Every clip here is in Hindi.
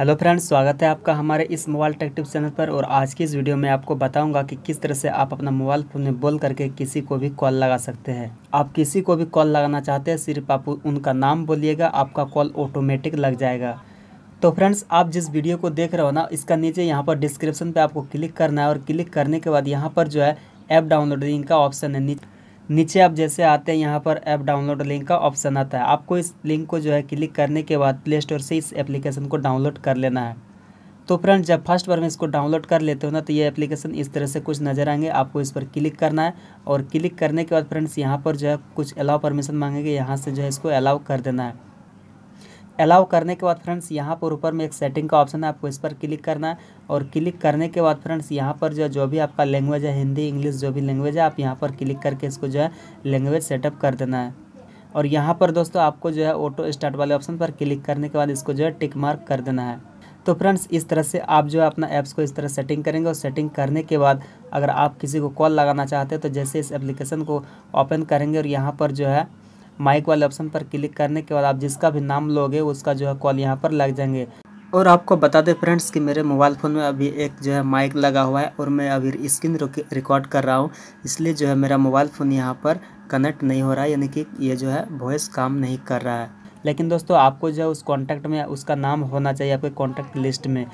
हेलो फ्रेंड्स स्वागत है आपका हमारे इस मोबाइल टेक टिप्स चैनल पर और आज की इस वीडियो में आपको बताऊंगा कि किस तरह से आप अपना मोबाइल फ़ोन में बोल करके किसी को भी कॉल लगा सकते हैं आप किसी को भी कॉल लगाना चाहते हैं सिर्फ आप उनका नाम बोलिएगा आपका कॉल ऑटोमेटिक लग जाएगा तो फ्रेंड्स आप जिस वीडियो को देख रहे हो ना इसका नीचे यहाँ पर डिस्क्रिप्शन पर आपको क्लिक करना है और क्लिक करने के बाद यहाँ पर जो है ऐप डाउनलोडिंग का ऑप्शन है नीचे नीचे आप जैसे आते हैं यहाँ पर ऐप डाउनलोड लिंक का ऑप्शन आता है आपको इस लिंक को जो है क्लिक करने के बाद प्ले स्टोर से इस एप्लीकेशन को डाउनलोड कर लेना है तो फ्रेंड जब फर्स्ट बार में इसको डाउनलोड कर लेते हो ना तो ये एप्लीकेशन इस तरह से कुछ नज़र आएंगे आपको इस पर क्लिक करना है और क्लिक करने के बाद फ्रेंड्स यहाँ पर जो है कुछ अलाउ परमिशन मांगेंगे यहाँ से जो है इसको अलाउ कर देना है अलाउ करने के बाद फ्रेंड्स यहाँ पर ऊपर में एक सेटिंग का ऑप्शन है आपको इस पर क्लिक करना है और क्लिक करने के बाद फ्रेंड्स यहाँ पर जो जो भी आपका लैंग्वेज है हिंदी इंग्लिश जो भी लैंग्वेज है आप यहाँ पर क्लिक करके इसको जो है लैंग्वेज सेटअप कर देना है और यहाँ पर दोस्तों आपको जो है ऑटो स्टार्ट वाले ऑप्शन पर क्लिक करने के बाद इसको जो है टिक मार्क कर देना है तो फ्रेंड्स इस तरह से आप जो है अपना ऐप्स को इस तरह सेटिंग करेंगे और सेटिंग करने के बाद अगर आप किसी को कॉल लगाना चाहते हैं तो जैसे इस एप्लीकेशन को ओपन करेंगे और यहाँ पर जो है माइक वाले ऑप्शन पर क्लिक करने के बाद आप जिसका भी नाम लोगे उसका जो है कॉल यहाँ पर लग जाएंगे और आपको बता दें फ्रेंड्स कि मेरे मोबाइल फ़ोन में अभी एक जो है माइक लगा हुआ है और मैं अभी स्क्रीन रिकॉर्ड कर रहा हूँ इसलिए जो है मेरा मोबाइल फ़ोन यहाँ पर कनेक्ट नहीं हो रहा है यानी कि ये जो है वॉइस काम नहीं कर रहा है लेकिन दोस्तों आपको जो है उस कॉन्टैक्ट में उसका नाम होना चाहिए आपके कॉन्टैक्ट लिस्ट में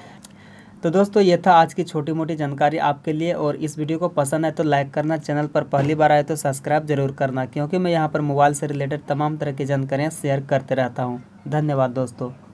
तो दोस्तों ये था आज की छोटी मोटी जानकारी आपके लिए और इस वीडियो को पसंद है तो लाइक करना चैनल पर पहली बार आए तो सब्सक्राइब जरूर करना क्योंकि मैं यहाँ पर मोबाइल से रिलेटेड तमाम तरह की जानकारियाँ शेयर करते रहता हूँ धन्यवाद दोस्तों